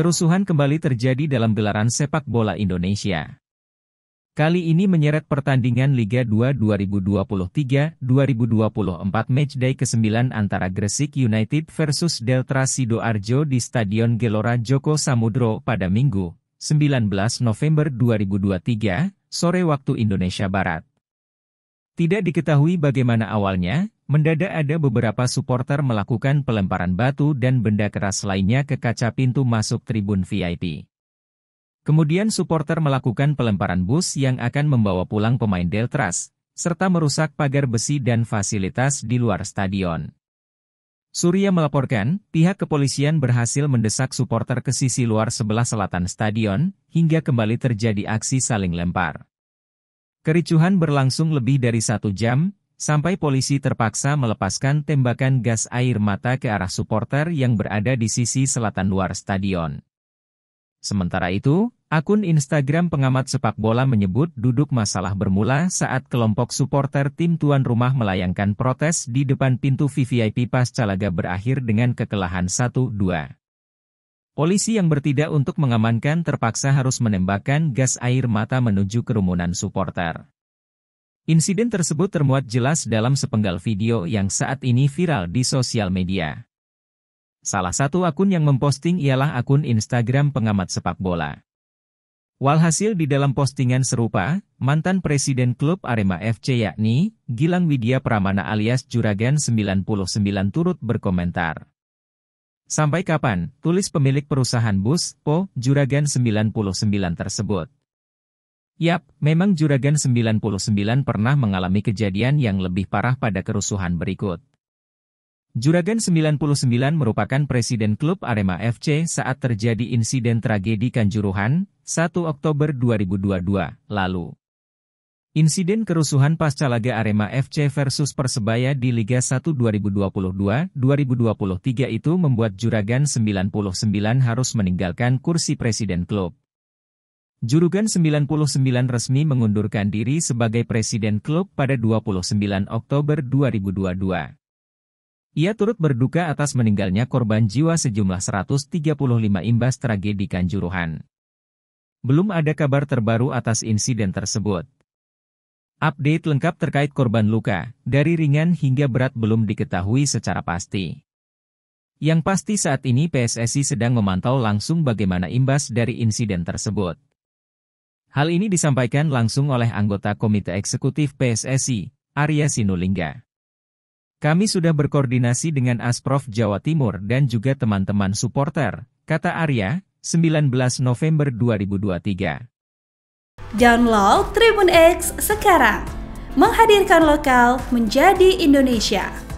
Kerusuhan kembali terjadi dalam gelaran sepak bola Indonesia. Kali ini menyeret pertandingan Liga 2 2023-2024 matchday ke-9 antara Gresik United versus Deltra Sidoarjo di Stadion Gelora Joko Samudro pada Minggu, 19 November 2023, sore waktu Indonesia Barat. Tidak diketahui bagaimana awalnya, Mendadak ada beberapa supporter melakukan pelemparan batu dan benda keras lainnya ke kaca pintu masuk tribun VIP. Kemudian supporter melakukan pelemparan bus yang akan membawa pulang pemain Deltras, serta merusak pagar besi dan fasilitas di luar stadion. Surya melaporkan, pihak kepolisian berhasil mendesak supporter ke sisi luar sebelah selatan stadion, hingga kembali terjadi aksi saling lempar. Kericuhan berlangsung lebih dari satu jam, Sampai polisi terpaksa melepaskan tembakan gas air mata ke arah supporter yang berada di sisi selatan luar stadion. Sementara itu, akun Instagram pengamat sepak bola menyebut duduk masalah bermula saat kelompok supporter tim tuan rumah melayangkan protes di depan pintu VVIP pasca laga berakhir dengan kekelahan 1-2. Polisi yang bertidak untuk mengamankan terpaksa harus menembakkan gas air mata menuju kerumunan supporter. Insiden tersebut termuat jelas dalam sepenggal video yang saat ini viral di sosial media. Salah satu akun yang memposting ialah akun Instagram pengamat sepak bola. Walhasil di dalam postingan serupa, mantan presiden klub Arema FC yakni Gilang Widya Pramana alias Juragan 99 turut berkomentar. Sampai kapan, tulis pemilik perusahaan bus, Po, Juragan 99 tersebut. Yap, memang Juragan 99 pernah mengalami kejadian yang lebih parah pada kerusuhan berikut. Juragan 99 merupakan presiden klub Arema FC saat terjadi insiden tragedi Kanjuruhan, 1 Oktober 2022, lalu. Insiden kerusuhan pasca laga Arema FC versus Persebaya di Liga 1 2022-2023 itu membuat Juragan 99 harus meninggalkan kursi presiden klub. Jurugan 99 resmi mengundurkan diri sebagai presiden klub pada 29 Oktober 2022. Ia turut berduka atas meninggalnya korban jiwa sejumlah 135 imbas tragedi Kanjuruhan. Belum ada kabar terbaru atas insiden tersebut. Update lengkap terkait korban luka, dari ringan hingga berat belum diketahui secara pasti. Yang pasti saat ini PSSI sedang memantau langsung bagaimana imbas dari insiden tersebut. Hal ini disampaikan langsung oleh anggota Komite Eksekutif PSSI, Arya Sinulinga. Kami sudah berkoordinasi dengan Asprov Jawa Timur dan juga teman-teman supporter, kata Arya, 19 November 2023. Download Tribun X sekarang. Menghadirkan lokal menjadi Indonesia.